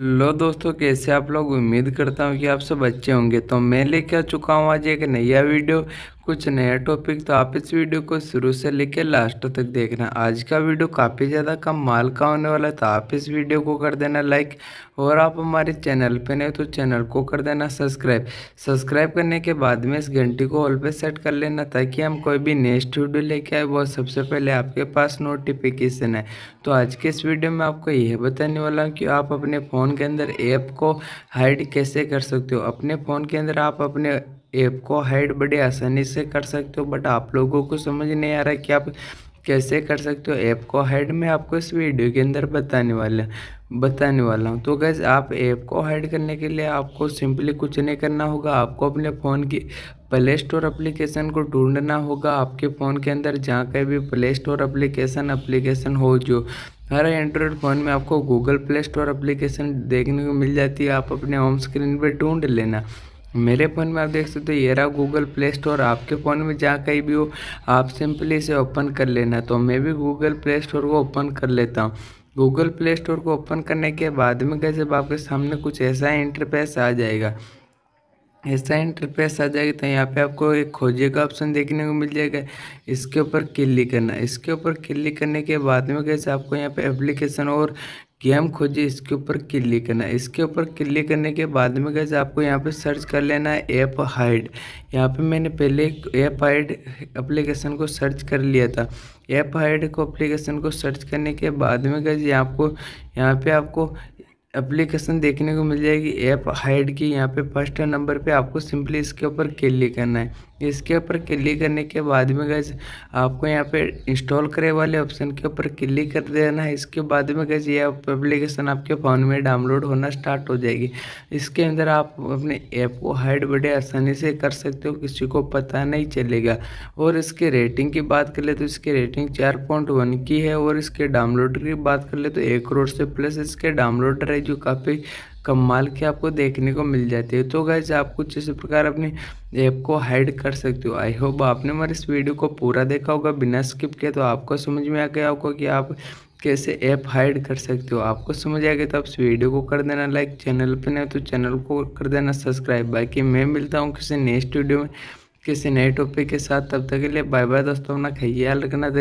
लो दोस्तों कैसे आप लोग उम्मीद करता हूँ कि आप सब अच्छे होंगे तो मैं लेके आ चुका हूँ आज एक नया वीडियो कुछ नया टॉपिक तो आप इस वीडियो को शुरू से लेकर लास्ट तक देखना आज का वीडियो काफ़ी ज़्यादा कम माल का होने वाला है तो आप इस वीडियो को कर देना लाइक और आप हमारे चैनल पे नए तो चैनल को कर देना सब्सक्राइब सब्सक्राइब करने के बाद में इस घंटी को ऑल पे सेट कर लेना ताकि हम कोई भी नेक्स्ट वीडियो लेके आए वो सबसे पहले आपके पास नोटिफिकेशन है तो आज के इस वीडियो में आपको यह बताने वाला हूँ कि आप अपने फ़ोन के अंदर ऐप को हाइड कैसे कर सकते हो अपने फ़ोन के अंदर आप अपने ऐप को हाइड बड़े आसानी से कर सकते हो बट आप लोगों को समझ नहीं आ रहा कि आप कैसे कर सकते हो ऐप को हाइड मैं आपको इस वीडियो के अंदर बताने वाला बताने वाला हूँ तो गैस आप ऐप को हाइड करने के लिए आपको सिंपली कुछ नहीं करना होगा आपको अपने फ़ोन की प्ले स्टोर अप्लीकेशन को ढूंढना होगा आपके फ़ोन के अंदर जहाँ कहीं भी प्ले स्टोर अप्लीकेशन अप्लीकेशन हो जो हर एंड्रॉयड फ़ोन में आपको गूगल प्ले स्टोर अप्लीकेशन देखने को मिल जाती है आप अपने होम स्क्रीन पर ढूंढ लेना मेरे फ़ोन में आप देख सकते हो ये रहा गूगल प्ले स्टोर आपके फ़ोन में जहाँ कहीं भी हो आप सिंपली इसे ओपन कर लेना तो मैं भी गूगल प्ले स्टोर को ओपन कर लेता हूँ गूगल प्ले स्टोर को ओपन करने के बाद में कैसे आपके सामने कुछ ऐसा इंटरफेस आ जाएगा ऐसा इंटरफेस आ जाएगा तो यहाँ पे आपको एक खोजे का ऑप्शन देखने को मिल जाएगा इसके ऊपर क्लिक करना इसके ऊपर क्लिक करने के बाद में कैसे आपको यहाँ पे एप्लीकेशन और गेम खोजिए इसके ऊपर क्लिक करना इसके ऊपर क्लिक करने के बाद में कैसे आपको यहाँ पे सर्च कर लेना है ऐप हाइड यहाँ पे मैंने पहले ऐप हाइड एप्लीकेशन को सर्च कर लिया था ऐप हाइड को एप्लीकेशन को सर्च करने के बाद में कैसे आपको यहाँ पे आपको एप्लीकेशन देखने को मिल जाएगी ऐप हाइड की यहाँ पे फर्स्ट नंबर पे आपको सिंपली इसके ऊपर क्लिक करना है इसके ऊपर क्लिक करने के बाद में गैस आपको यहाँ पे इंस्टॉल करे वाले ऑप्शन के ऊपर क्लिक कर देना है इसके बाद में गैस ये एप्लीकेशन आपके फ़ोन में डाउनलोड होना स्टार्ट हो जाएगी इसके अंदर आप अपने ऐप को हाइड बड़े आसानी से कर सकते हो किसी को पता नहीं चलेगा और इसके रेटिंग की बात कर ले तो इसकी रेटिंग चार पॉइंट वन की है और इसके डाउनलोड की बात कर ले तो एक करोड़ से प्लस इसके डाउनलोड जो काफ़ी कम माल की आपको देखने को मिल जाते हैं तो गैज आप कुछ इस प्रकार अपने ऐप को हाइड कर सकते हो आई होप आपने हमारे इस वीडियो को पूरा देखा होगा बिना स्किप किए तो आपको समझ में आ गया होगा कि आप कैसे ऐप हाइड कर सकते हो आपको समझ आ गया तो आप इस वीडियो को कर देना लाइक चैनल पर नहीं तो चैनल को कर देना सब्सक्राइब बाकी मैं मिलता हूँ किसी नेक्स्ट वीडियो में किसी नए टॉपिक के साथ तब तक के लिए बाय बाय दोस्तों अपना ख्याल रखना